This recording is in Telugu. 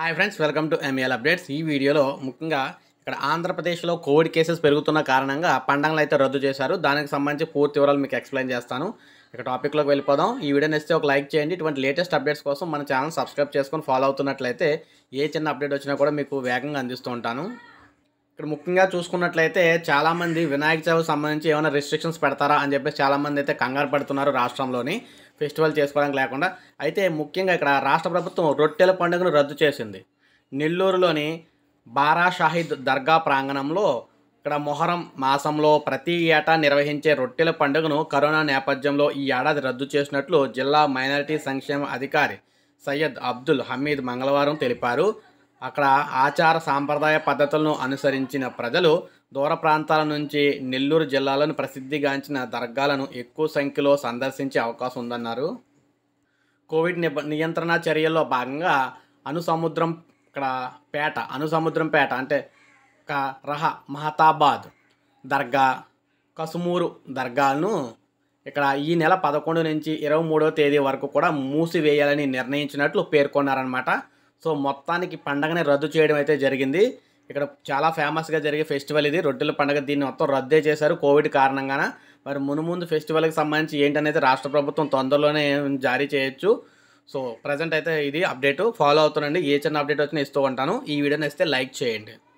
hi friends welcome to ML updates ఈ వీడియోలో ముఖ్యంగా ఇక్కడ ఆంధ్రప్రదేశ్లో కోవిడ్ కేసెస్ పెరుగుతున్న కారణంగా పండగలు అయితే రద్దు చేశారు దానికి సంబంధించి పూర్తి వివరాలు మీకు ఎక్స్ప్లెయిన్ చేస్తాను ఇక టాపిక్లోకి వెళ్ళిపోదాం ఈ వీడియో నేస్తే ఒక లైక్ చేయండి ఇటువంటి లేటెస్ట్ అప్డేట్స్ కోసం మన ఛానల్ సబ్స్క్రైబ్ చేసుకొని ఫాలో అవుతున్నట్లయితే ఏ చిన్న అప్డేట్ వచ్చినా కూడా మీకు వేగంగా అందిస్తూ ఉంటాను ఇక్కడ ముఖ్యంగా చూసుకున్నట్లయితే చాలామంది వినాయక చవితికి సంబంధించి ఏమైనా రెస్ట్రిక్షన్స్ పెడతారా అని చెప్పేసి చాలామంది అయితే కంగారు పడుతున్నారు రాష్ట్రంలోని ఫెస్టివల్ చేసుకోవడానికి లేకుండా అయితే ముఖ్యంగా ఇక్కడ రాష్ట్ర ప్రభుత్వం రొట్టెల పండుగను రద్దు చేసింది నెల్లూరులోని బారాషాహిద్ దర్గా ప్రాంగణంలో ఇక్కడ మొహరం మాసంలో ప్రతి ఏటా నిర్వహించే రొట్టెల పండుగను కరోనా నేపథ్యంలో ఈ ఏడాది రద్దు చేసినట్లు జిల్లా మైనారిటీ సంక్షేమ అధికారి సయ్యద్ అబ్దుల్ హమీద్ మంగళవారం తెలిపారు అక్కడ ఆచార సాంప్రదాయ పద్ధతులను అనుసరించిన ప్రజలు దూర ప్రాంతాల నుంచి నెల్లూరు జిల్లాలను ప్రసిద్ధిగాంచిన దర్గాలను ఎక్కువ సంఖ్యలో సందర్శించే అవకాశం ఉందన్నారు కోవిడ్ నిబ నియంత్రణ చర్యల్లో భాగంగా అనుసముద్రం ఇక్కడ పేట అనుసముద్రం పేట అంటే రహ మహతాబాద్ దర్గా కసుమూరు దర్గాలను ఇక్కడ ఈ నెల పదకొండు నుంచి ఇరవై మూడవ తేదీ వరకు కూడా మూసివేయాలని నిర్ణయించినట్లు పేర్కొన్నారనమాట సో మొత్తానికి పండగనే రద్దు చేయడం అయితే జరిగింది ఇక్కడ చాలా ఫేమస్గా జరిగే ఫెస్టివల్ ఇది రొట్టెల పండగ దీన్ని మొత్తం రద్దే చేశారు కోవిడ్ కారణంగాన మరి మునుముందు ఫెస్టివల్కి సంబంధించి ఏంటనేది రాష్ట్ర ప్రభుత్వం తొందరలోనే జారీ చేయొచ్చు సో ప్రజెంట్ అయితే ఇది అప్డేటు ఫాలో అవుతుండండి ఏ చిన్న అప్డేట్ వచ్చినా ఇస్తూ ఉంటాను ఈ వీడియోని ఇస్తే లైక్ చేయండి